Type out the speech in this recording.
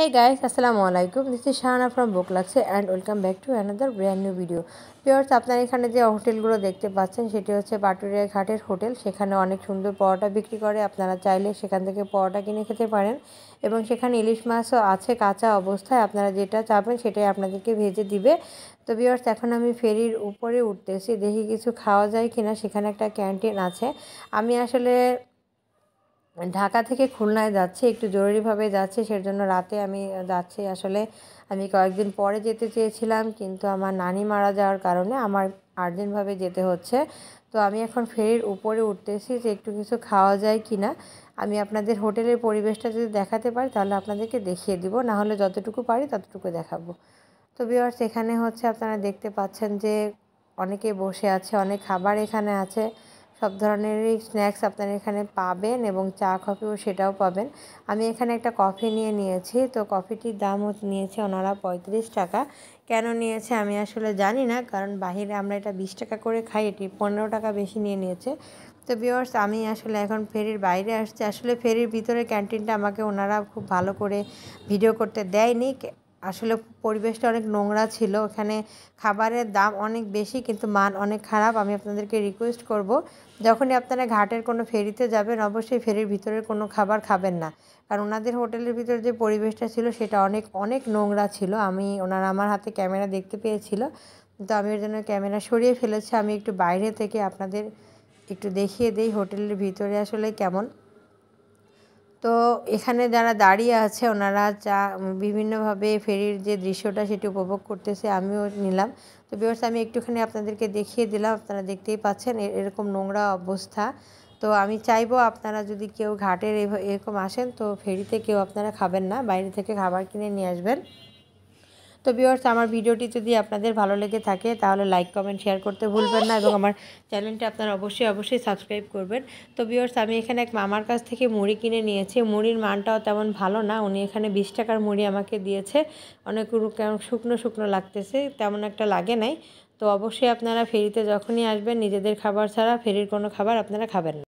হে guys আসসালামু আলাইকুম this is Shahana from বুক লাগছে and welcome back to another brand new video পিওর্স আপনার এখানে যে হোটেলগুলো দেখতে পাচ্ছেন সেটি হচ্ছে পাটুরিয়া ঘাটের হোটেল সেখানে অনেক সুন্দর পরোটা বিক্রি করে আপনারা চাইলে সেখান থেকে পরোটা কিনে খেতে পারেন এবং সেখানে ইলিশ মাছও আছে কাঁচা অবস্থায় আপনারা যেটা চাবেন সেটাই আপনাদেরকে ভেজে দিবে তো বিয়ার্স এখন আমি ফেরির উপরে উঠতেছি দেখি কিছু খাওয়া যায় কিনা সেখানে একটা ক্যান্টিন আছে আমি আসলে ঢাকা থেকে খুলনায় যাচ্ছি একটু জরুরিভাবে যাচ্ছি জন্য রাতে আমি যাচ্ছি আসলে আমি কয়েকদিন পরে যেতে চেয়েছিলাম কিন্তু আমার নানি মারা যাওয়ার কারণে আমার আর্জেন্টভাবে যেতে হচ্ছে তো আমি এখন ফেরির উপরে উঠতেছি যে একটু কিছু খাওয়া যায় কি না আমি আপনাদের হোটেলের পরিবেশটা যদি দেখাতে পারি তাহলে আপনাদেরকে দেখিয়ে দিব না হলে যতটুকু পারি ততটুকু দেখাবো তো বিয়ার্স এখানে হচ্ছে আপনারা দেখতে পাচ্ছেন যে অনেকে বসে আছে অনেক খাবার এখানে আছে সব ধরনেরই স্ন্যাক্স আপনারা এখানে পাবেন এবং চা কফিও সেটাও পাবেন আমি এখানে একটা কফি নিয়ে নিয়েছি তো কফিটির দাম নিয়েছে ওনারা পঁয়ত্রিশ টাকা কেন নিয়েছে আমি আসলে জানি না কারণ বাহিরে আমরা এটা বিশ টাকা করে খাই এটি পনেরো টাকা বেশি নিয়ে নিয়েছে তো বিয়ার্স আমি আসলে এখন ফেরির বাইরে আসছি আসলে ফেরির ভিতরে ক্যান্টিনটা আমাকে ওনারা খুব ভালো করে ভিডিও করতে দেয়নি আসলে পরিবেশটা অনেক নোংরা ছিল ওখানে খাবারের দাম অনেক বেশি কিন্তু মান অনেক খারাপ আমি আপনাদেরকে রিকোয়েস্ট করব। যখনই আপনারা ঘাটের কোনো ফেরিতে যাবেন অবশ্যই ফেরির ভিতরের কোনো খাবার খাবেন না কারণ ওনাদের হোটেলের ভিতরে যে পরিবেশটা ছিল সেটা অনেক অনেক নোংরা ছিল আমি ওনারা আমার হাতে ক্যামেরা দেখতে পেয়েছিল তো আমি ওর জন্য ক্যামেরা সরিয়ে ফেলেছি আমি একটু বাইরে থেকে আপনাদের একটু দেখিয়ে দেই হোটেলের ভিতরে আসলে কেমন তো এখানে যারা দাঁড়িয়ে আছে ওনারা চা বিভিন্নভাবে ফেরির যে দৃশ্যটা সেটি উপভোগ করতেছে আমিও নিলাম তো বিকজ আমি একটুখানি আপনাদেরকে দেখিয়ে দিলাম আপনারা দেখতেই পাচ্ছেন এরকম নোংরা অবস্থা তো আমি চাইবো আপনারা যদি কেউ ঘাটের এরকম আসেন তো ফেরিতে কেউ আপনারা খাবেন না বাইরে থেকে খাবার কিনে নিয়ে আসবেন তো ভিউয়ার্স আমার ভিডিওটি যদি আপনাদের ভালো লেগে থাকে তাহলে লাইক কমেন্ট শেয়ার করতে ভুলবেন না এবং আমার চ্যানেলটি আপনারা অবশ্যই অবশ্যই সাবস্ক্রাইব করবেন তো ভিউয়ার্স আমি এখানে এক মামার কাছ থেকে মুড়ি কিনে নিয়েছি মুড়ির মানটাও তেমন ভালো না উনি এখানে বিশ টাকার মুড়ি আমাকে দিয়েছে অনেক শুকনো শুকনো লাগতেছে তেমন একটা লাগে নাই তো অবশ্যই আপনারা ফেরিতে যখনই আসবেন নিজেদের খাবার ছাড়া ফেরির কোনো খাবার আপনারা খাবেন না